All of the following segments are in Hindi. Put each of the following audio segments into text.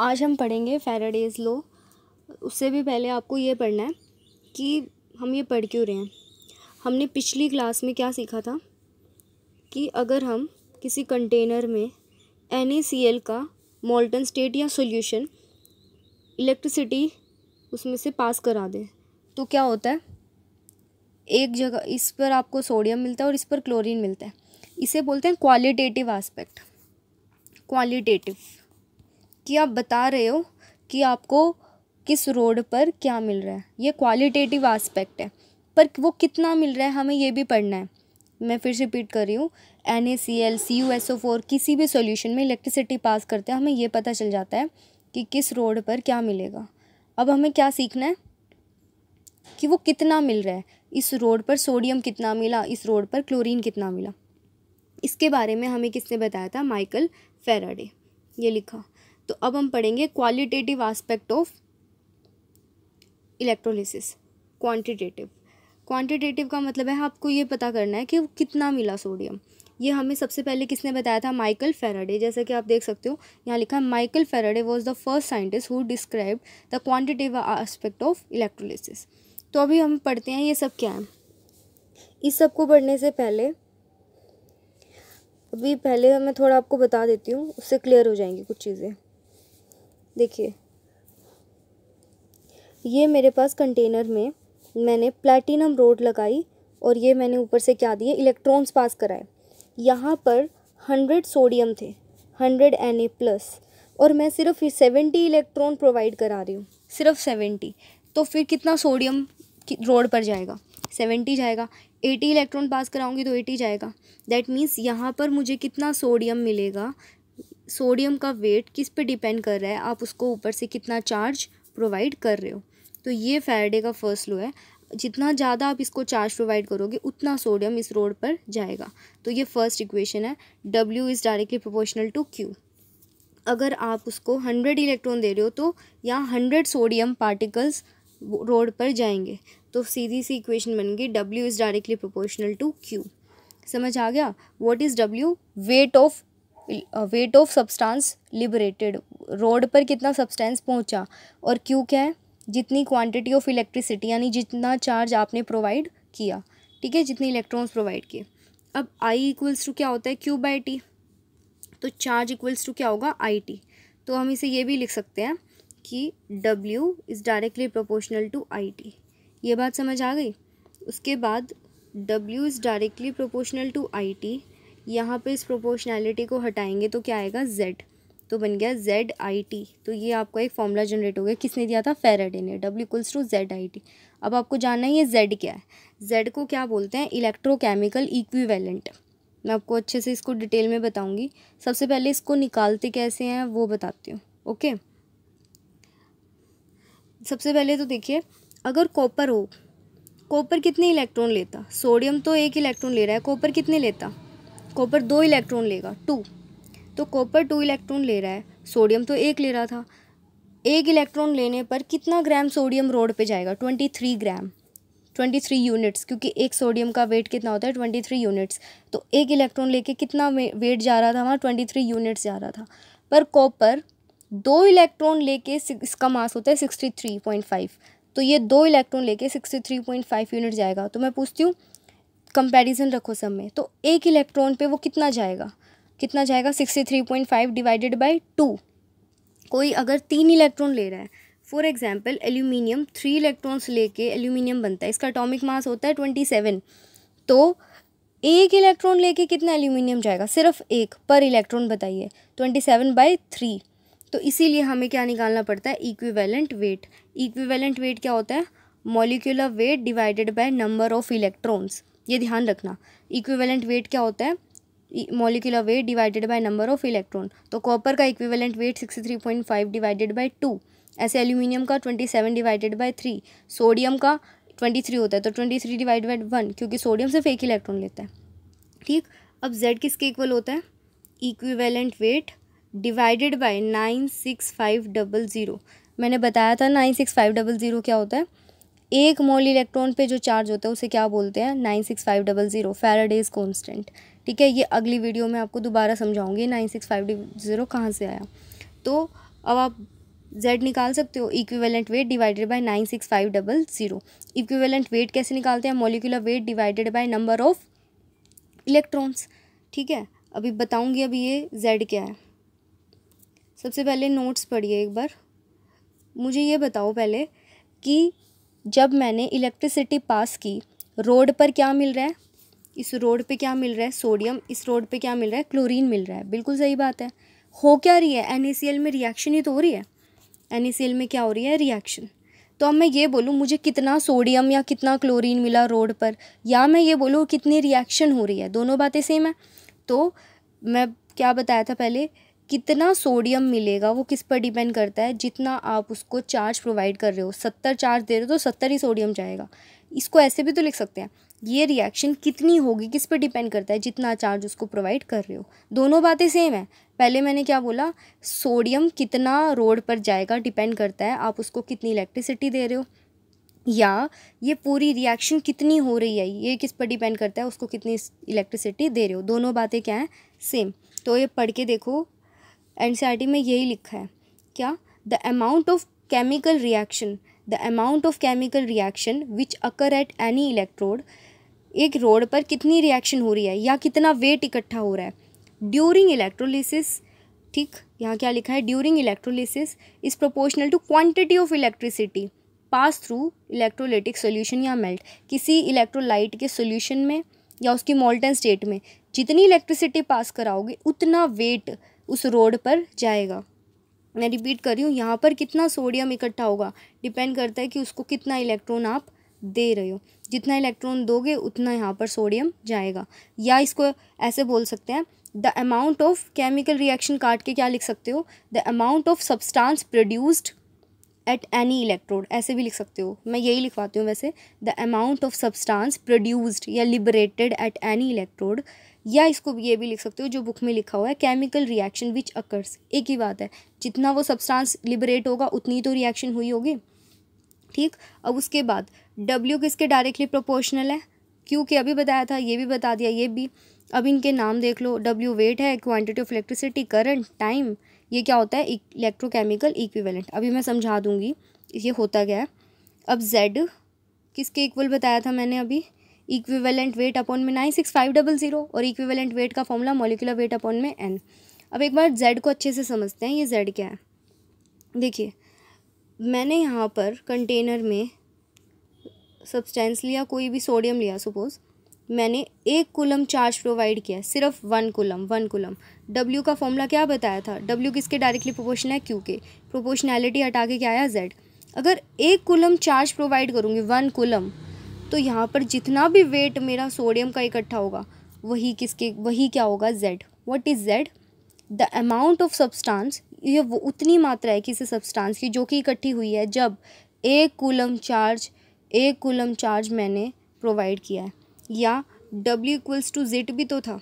आज हम पढ़ेंगे फेराडेज लो उससे भी पहले आपको ये पढ़ना है कि हम ये पढ़ क्यों रहे हैं हमने पिछली क्लास में क्या सीखा था कि अगर हम किसी कंटेनर में एन का मोल्टन स्टेट या सॉल्यूशन इलेक्ट्रिसिटी उसमें से पास करा दें तो क्या होता है एक जगह इस पर आपको सोडियम मिलता है और इस पर क्लोरीन मिलता है इसे बोलते हैं क्वालिटेटिव एस्पेक्ट क्वालिटेटिव कि आप बता रहे हो कि आपको किस रोड पर क्या मिल रहा है ये क्वालिटेटिव आस्पेक्ट है पर वो कितना मिल रहा है हमें ये भी पढ़ना है मैं फिर से रिपीट कर रही हूँ N A C L C U S O four किसी भी सॉल्यूशन में इलेक्ट्रिसिटी पास करते हैं हमें ये पता चल जाता है कि किस रोड पर क्या मिलेगा अब हमें क्या सीखना है कि वो कितना मिल रहा है इस रोड पर सोडियम कितना मिला इस रोड पर क्लोरीन कितना मिला इसके बारे में हमें किसने बताया था माइकल फेराडे ये लिखा तो अब हम पढ़ेंगे qualitative aspect of electrolysis quantitative quantitative का मतलब है आपको ये पता करना है कि कितना मिला सोडियम ये हमें सबसे पहले किसने बताया था माइकल फेराडे जैसे कि आप देख सकते हो यहाँ लिखा है Michael Faraday was the first scientist who describe the quantitative aspect of electrolysis तो अभी हम पढ़ते हैं ये सब क्या है इस सब को पढ़ने से पहले अभी पहले मैं थोड़ा आपको बता देती हूँ उससे क्लियर हो जाएंगी कुछ चीज़ें देखिए ये मेरे पास कंटेनर में मैंने प्लैटिनम रोड लगाई और ये मैंने ऊपर से क्या दिए इलेक्ट्रॉन्स पास कराए यहाँ पर हंड्रेड सोडियम थे हंड्रेड एन प्लस और मैं सिर्फ सेवेंटी इलेक्ट्रॉन प्रोवाइड करा रही हूँ सिर्फ सेवेंटी तो फिर कितना सोडियम रोड पर जाएगा सेवेंटी जाएगा एटी इलेक्ट्रॉन पास कराऊंगी तो एटी जाएगा दैट मीन्स यहाँ पर मुझे कितना सोडियम मिलेगा सोडियम का वेट किस पे डिपेंड कर रहा है आप उसको ऊपर से कितना चार्ज प्रोवाइड कर रहे हो तो ये फैराडे का फर्स्ट लो है जितना ज़्यादा आप इसको चार्ज प्रोवाइड करोगे उतना सोडियम इस रोड पर जाएगा तो ये फर्स्ट इक्वेशन है W is directly proportional to Q अगर आप उसको हंड्रेड इलेक्ट्रॉन दे रहे हो तो यहाँ हंड्रेड सोडियम पार्टिकल्स रोड पर जाएंगे तो सीधी सी इक्वेशन बन गई W is directly proportional to Q समझ आ गया what is W weight of weight of substance liberated rod पर कितना सब्सटेंस पहुंचा और क्यों क्या है जितनी क्वांटिटी ऑफ इलेक्ट्रिसिटी यानी जितना चार्ज आपने प्रोवाइड किया ठीक है जितने इलेक्ट्रॉन्स प्रोवाइड किए अब आई इक्वल्स टू क्या होता है क्यू बाई टी तो चार्ज इक्वल्स टू क्या होगा आई टी तो हम इसे ये भी लिख सकते हैं कि W is directly proportional to I T ये बात समझ आ गई उसके बाद W is directly proportional to I T यहाँ पे इस प्रोपोर्शनैलिटी को हटाएंगे तो क्या आएगा जेड तो बन गया जेड आई टी तो ये आपका एक फॉर्मूला जनरेट हो गया किसने दिया था फेराडे ने W equals to Z I T अब आपको जानना है ये जेड क्या है जेड को क्या बोलते हैं इलेक्ट्रोकेमिकल इक्विवेलेंट मैं आपको अच्छे से इसको डिटेल में बताऊंगी सबसे पहले इसको निकालते कैसे हैं वो बताती हूँ ओके सबसे पहले तो देखिए अगर कॉपर हो कॉपर कितने इलेक्ट्रॉन लेता सोडियम तो एक इलेक्ट्रॉन ले रहा है कॉपर कितने लेता कॉपर दो इलेक्ट्रॉन लेगा टू तो कॉपर टू इलेक्ट्रॉन ले रहा है सोडियम तो एक ले रहा था एक इलेक्ट्रॉन लेने पर कितना ग्राम सोडियम रोड पे जाएगा twenty three gram twenty three units क्योंकि एक सोडियम का वेट कितना होता है ट्वेंटी थ्री यूनिट्स तो एक इलेक्ट्रॉन लेके कितना वेट जा रहा था वहाँ ट्वेंटी थ्री यूनिट्स जा रहा था पर कॉपर दो इलेक्ट्रॉन लेके इसका मास होता है सिक्सटी थ्री पॉइंट फाइव तो ये दो इलेक्ट्रॉन लेके sixty three point five unit जाएगा तो मैं पूछती हूँ कंपैरिजन रखो सब में तो एक इलेक्ट्रॉन पे वो कितना जाएगा कितना जाएगा sixty three point five divided by two कोई अगर तीन इलेक्ट्रॉन ले रहा है for example aluminium three electrons लेके एल्यूमिनियम बनता है इसका अटोमिक मास होता है ट्वेंटी सेवन तो एक इलेक्ट्रॉन लेके कितना एल्यूमिनियम जाएगा सिर्फ एक पर इलेक्ट्रॉन बताइए ट्वेंटी सेवन बाई थ्री तो इसीलिए हमें क्या निकालना पड़ता है इक्विवेलेंट वेट इक्विवेलेंट वेट क्या होता है molecular weight divided by number of electrons ये ध्यान रखना इक्विवेलेंट वेट क्या होता है molecular weight divided by number of electron तो कॉपर का equivalent weight sixty three point five divided by two ऐसे एल्यूमिनियम का twenty seven divided by three sodium का ट्वेंटी थ्री होता है तो twenty three divide by one क्योंकि सोडियम सिर्फ एक इलेक्ट्रॉन लेता है ठीक अब जेड किसके इक्वल होता है equivalent weight divided by nine six five double zero मैंने बताया था nine six five double zero क्या होता है एक मोल इलेक्ट्रॉन पे जो चार्ज होता है उसे क्या बोलते हैं nine six five double zero Faraday's constant ठीक है ये अगली वीडियो में आपको दोबारा समझाऊंगी nine six five double zero कहाँ से आया तो अब आप जेड निकाल सकते हो equivalent weight divided by nine six five double zero equivalent weight कैसे निकालते हैं molecular weight divided by number of electrons ठीक है अभी बताऊंगी अभी ये जेड क्या है सबसे पहले नोट्स पढ़िए एक बार मुझे ये बताओ पहले कि जब मैंने इलेक्ट्रिसिटी पास की रोड पर क्या मिल रहा है इस रोड पे क्या मिल रहा है सोडियम इस रोड पे क्या मिल रहा है क्लोरीन मिल रहा है बिल्कुल सही बात है हो क्या रही है एन में रिएक्शन ही तो हो रही है एन में क्या हो रही है रिएक्शन तो अब मैं ये बोलूँ मुझे कितना सोडियम या कितना क्लोरीन मिला रोड पर या मैं ये बोलूँ कितनी रिएक्शन हो रही है दोनों बातें सेम है तो मैं क्या बताया था पहले कितना सोडियम मिलेगा वो किस पर डिपेंड करता है जितना आप उसको चार्ज प्रोवाइड कर रहे हो सत्तर चार्ज दे रहे हो तो सत्तर ही सोडियम जाएगा इसको ऐसे भी तो लिख सकते हैं ये रिएक्शन कितनी होगी किस पर डिपेंड करता है जितना चार्ज उसको प्रोवाइड कर रहे हो दोनों बातें सेम है पहले मैंने क्या बोला सोडियम कितना रोड पर जाएगा डिपेंड करता है आप उसको कितनी इलेक्ट्रिसिटी दे रहे हो या ये पूरी रिएक्शन कितनी हो रही है ये किस पर डिपेंड करता है उसको कितनी इलेक्ट्रिसिटी दे रहे हो दोनों बातें क्या हैं सेम तो ये पढ़ के देखो एन में यही लिखा है क्या the amount of chemical reaction the amount of chemical reaction which occur at any electrode एक रोड पर कितनी रिएक्शन हो रही है या कितना वेट इकट्ठा हो रहा है ड्यूरिंग इलेक्ट्रोलिसिस ठीक यहाँ क्या लिखा है during electrolysis is proportional to quantity of electricity pass through electrolytic solution या मेल्ट किसी इलेक्ट्रोलाइट के सोल्यूशन में या उसकी मोल्टन स्टेट में जितनी इलेक्ट्रिसिटी पास कराओगे उतना वेट उस रोड पर जाएगा मैं रिपीट कर रही हूँ यहाँ पर कितना सोडियम इकट्ठा होगा डिपेंड करता है कि उसको कितना इलेक्ट्रॉन आप दे रहे हो जितना इलेक्ट्रॉन दोगे उतना यहाँ पर सोडियम जाएगा या इसको ऐसे बोल सकते हैं the amount of chemical reaction काट के क्या लिख सकते हो the amount of substance produced at any electrode ऐसे भी लिख सकते हो मैं यही लिखवाती हूँ वैसे the amount of substance produced या लिबरेटेड एट एनी इलेक्ट्रोड या इसको ये भी लिख सकते हो जो बुक में लिखा हुआ है केमिकल रिएक्शन विच अकर्स एक ही बात है जितना वो सब्सटांस लिबरेट होगा उतनी तो रिएक्शन हुई होगी ठीक अब उसके बाद डब्ल्यू किसके डायरेक्टली प्रोपोर्शनल है क्योंकि अभी बताया था ये भी बता दिया ये भी अब इनके नाम देख लो डब्ल्यू वेट है quantity of electricity current time ये क्या होता है इलेक्ट्रोकेमिकल इक्विवेलेंट अभी मैं समझा दूँगी ये होता क्या है अब जेड किसके इक्वल बताया था मैंने अभी इक्विवेलेंट वेट अपॉन में nine six five double zero और इक्विवेलेंट वेट का फॉर्मूला मोलिकुलर वेट अपॉन में एन अब एक बार जेड को अच्छे से समझते हैं ये जेड क्या है देखिए मैंने यहाँ पर कंटेनर में सब्सटेंस लिया कोई भी सोडियम लिया सपोज़ मैंने एक कुलम चार्ज प्रोवाइड किया सिर्फ one coulomb one coulomb W का फॉर्मूला क्या बताया था डब्ल्यू किसके डायरेक्टली प्रोपोर्शनल है Q के प्रोपोर्शनैलिटी हटा के क्या आया जेड अगर एक कुलम चार्ज प्रोवाइड करूँगी वन कुलम तो यहाँ पर जितना भी वेट मेरा सोडियम का इकट्ठा होगा वही किसके वही क्या होगा Z what is Z the amount of substance ये वो उतनी मात्रा है किसी सब्सटांस की जो कि इकट्ठी हुई है जब एक कुलम चार्ज एक कुलम चार्ज मैंने प्रोवाइड किया है या डब्ल्यू इक्वल्स टू जेड भी तो था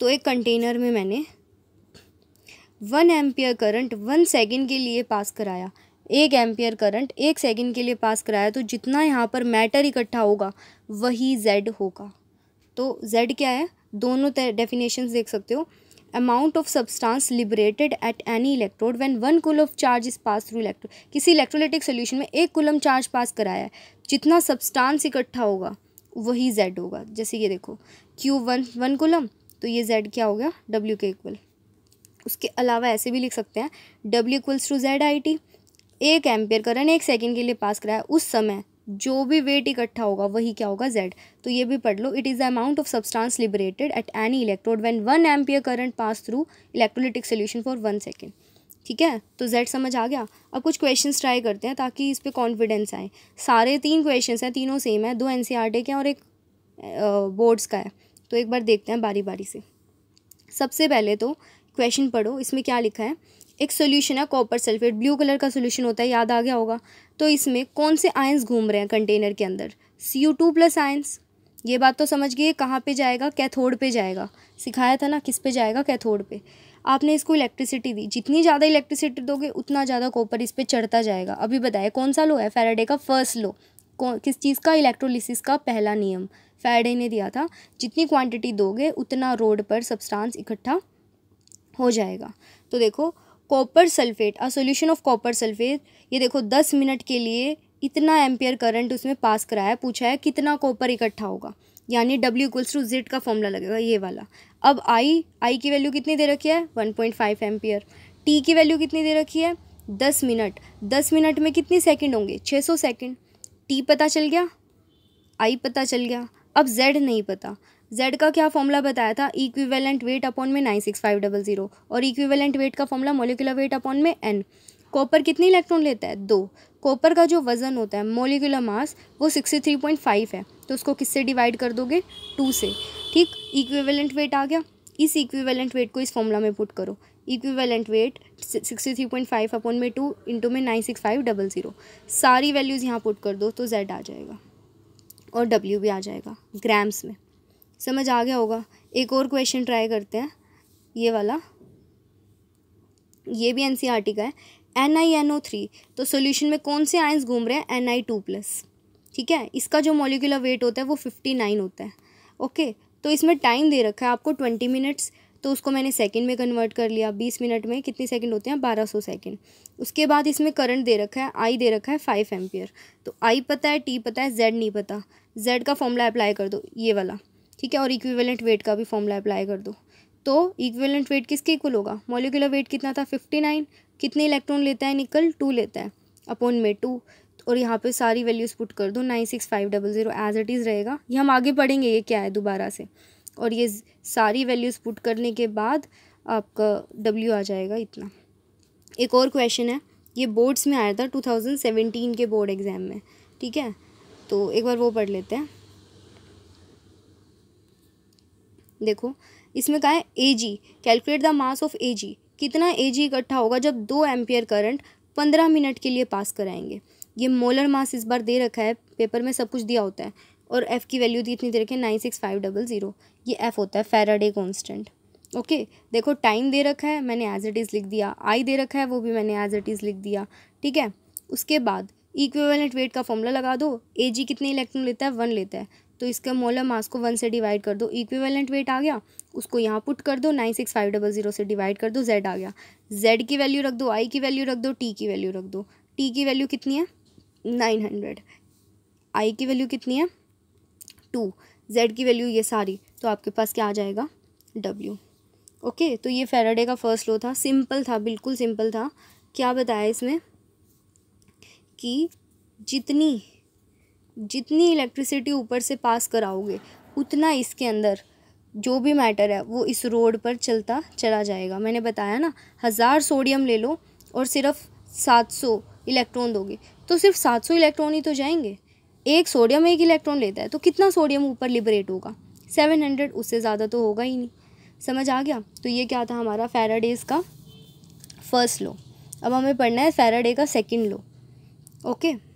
तो एक कंटेनर में मैंने one ampere current one second के लिए पास कराया एक एम्पियर करंट एक सेकेंड के लिए पास कराया तो जितना यहाँ पर मैटर इकट्ठा होगा वही जेड होगा तो जेड क्या है दोनों डेफिनेशन देख सकते हो amount of substance liberated at any electrode when one coulomb of charge is pass through electrode किसी इलेक्ट्रोलिटिक सोल्यूशन में एक कुलम चार्ज पास कराया है जितना सब्सटांस इकट्ठा होगा वही जेड होगा जैसे ये देखो क्यू वन वन कुलम तो ये जेड क्या हो गया डब्ल्यू के इक्वल उसके अलावा ऐसे भी लिख सकते हैं W equals to Z I T एक एम्पेयर करंट एक सेकेंड के लिए पास कराया उस समय जो भी वेट इकट्ठा होगा वही क्या होगा जेड तो ये भी पढ़ लो it is the amount of substance liberated at any electrode when one ampere current pass through electrolytic solution for one second ठीक है तो जेड समझ आ गया अब कुछ क्वेश्चंस ट्राई करते हैं ताकि इस पर कॉन्फिडेंस आए सारे तीन क्वेश्चंस हैं तीनों सेम है दो एन सी आर टी के हैं और एक बोर्ड्स का है तो एक बार देखते हैं बारी बारी से सबसे पहले तो क्वेश्चन पढ़ो इसमें क्या लिखा है एक सोल्यूशन है कॉपर सल्फेट ब्लू कलर का सोल्यूशन होता है याद आ गया होगा तो इसमें कौन से आयंस घूम रहे हैं कंटेनर के अंदर C U two plus ions ये बात तो समझ गई कहाँ पे जाएगा कैथोड पे जाएगा सिखाया था ना किस पे जाएगा कैथोड पे आपने इसको इलेक्ट्रिसिटी दी जितनी ज़्यादा इलेक्ट्रिसिटी दोगे उतना ज़्यादा कॉपर इस पर चढ़ता जाएगा अभी बताया कौन सा लो है फेराडे का फर्स्ट लो कौन किस चीज़ का इलेक्ट्रोलिसिस का पहला नियम फैडे ने दिया था जितनी क्वांटिटी दोगे उतना रोड पर सब्सटेंस इकट्ठा हो जाएगा तो देखो copper sulphate a solution of copper sulphate ये देखो दस मिनट के लिए इतना एम्पियर करंट उसमें पास कराया पूछा है कितना कॉपर इकट्ठा होगा यानी डब्ल्यू इक्वल्स टू जेड का फॉर्मूला लगेगा ये वाला अब आई आई की वैल्यू कितनी दे रखी है one point five ampere T की वैल्यू कितनी दे रखी है दस मिनट दस मिनट में कितने सेकंड होंगे छः सौ सेकेंड टी पता चल गया आई पता चल गया अब जेड नहीं पता जेड का क्या फॉर्मूला बताया था इक्विवेलेंट वेट अपॉन में nine six five double zero और इक्विवेलेंट वेट का फॉर्मूला मोलिकुलर वेट अपॉन में एन कॉपर कितने इलेक्ट्रॉन लेता है दो कॉपर का जो वजन होता है मोलिकुलर मास वो सिक्सटी थ्री पॉइंट फाइव है तो उसको किससे डिवाइड कर दोगे टू से ठीक इक्विवेलेंट वेट आ गया इस इक्विवेलेंट वेट को इस फॉर्मूला में पुट करो equivalent weight sixty three point five upon में टू इंटू में nine six five double zero सारी वैल्यूज़ यहाँ पुट कर दो तो जेड आ जाएगा और डब्ल्यू भी आ जाएगा ग्राम्स में समझ आ गया होगा एक और क्वेश्चन ट्राई करते हैं ये वाला ये भी एन e का है N I N O three तो सोल्यूशन में कौन से आयंस घूम रहे हैं एन आई टू प्लस ठीक है इसका जो मोलिकुलर वेट होता है वो फिफ्टी नाइन होता है ओके तो इसमें टाइम दे रखा है आपको ट्वेंटी मिनट्स तो उसको मैंने सेकंड में कन्वर्ट कर लिया बीस मिनट में कितने सेकंड होते हैं बारह सौ सेकेंड उसके बाद इसमें करंट दे रखा है आई दे रखा है फाइव एम्पियर तो आई पता है टी पता है जेड नहीं पता जेड का फॉर्मूला अप्लाई कर दो ये वाला ठीक है और इक्विवेलेंट वेट का भी फॉर्मूला अप्लाई कर दो तो इक्विवेलेंट वेट किसके इक्वल होगा मोलिकुलर वेट कितना था फिफ्टी नाइन कितने इलेक्ट्रॉन लेता है निकल टू लेता है अपॉन में टू और यहाँ पे सारी वैल्यूज़ पुट कर दो nine six five double zero as it is रहेगा ये हम आगे पढ़ेंगे ये क्या है दोबारा से और ये सारी वैल्यूज़ पुट करने के बाद आपका डब्ल्यू आ जाएगा इतना एक और क्वेश्चन है ये बोर्ड्स में आया था टू थाउजेंड सेवेंटीन के बोर्ड एग्ज़ाम में ठीक है तो एक बार वो पढ़ लेते हैं देखो इसमें कहा है A G calculate the mass of A G कितना ए जी इकट्ठा होगा जब दो एम्पियर करंट पंद्रह मिनट के लिए पास कराएंगे ये मोलर मास इस बार दे रखा है पेपर में सब कुछ दिया होता है और एफ़ की वैल्यू थी इतनी दे रखी है nine six five double zero ये एफ़ होता है फेराडे कॉन्स्टेंट ओके देखो टाइम दे रखा है मैंने एज इट इज़ लिख दिया आई दे रखा है वो भी मैंने एज इट इज़ लिख दिया ठीक है उसके बाद इक्विवेलेंट वेट का फॉर्मूला लगा दो ए जी कितने इलेक्ट्रॉन लेता है वन लेता है तो इसका मोलर मास को वन से डिवाइड कर दो इक्विवेलेंट वेट आ गया उसको यहाँ पुट कर दो nine six five double zero से डिवाइड कर दो जेड आ गया जेड की वैल्यू रख दो आई की वैल्यू रख दो टी की वैल्यू रख दो टी की वैल्यू कितनी है नाइन हंड्रेड आई की वैल्यू कितनी है टू जेड की वैल्यू ये सारी तो आपके पास क्या आ जाएगा डब्ल्यू ओके तो ये फेराडे का फर्स्ट लो था सिंपल था बिल्कुल सिंपल था क्या बताया इसमें कि जितनी जितनी इलेक्ट्रिसिटी ऊपर से पास कराओगे उतना इसके अंदर जो भी मैटर है वो इस रोड पर चलता चला जाएगा मैंने बताया ना हज़ार सोडियम ले लो और सिर्फ सात सौ इलेक्ट्रॉन दोगे तो सिर्फ सात सौ इलेक्ट्रॉन ही तो जाएंगे एक सोडियम एक इलेक्ट्रॉन लेता है तो कितना सोडियम ऊपर लिबरेट होगा सेवन हंड्रेड उससे ज़्यादा तो होगा ही नहीं समझ आ गया तो ये क्या था हमारा फेराडेज का फर्स्ट लॉ अब हमें पढ़ना है फेराडे का सेकेंड लॉ ओके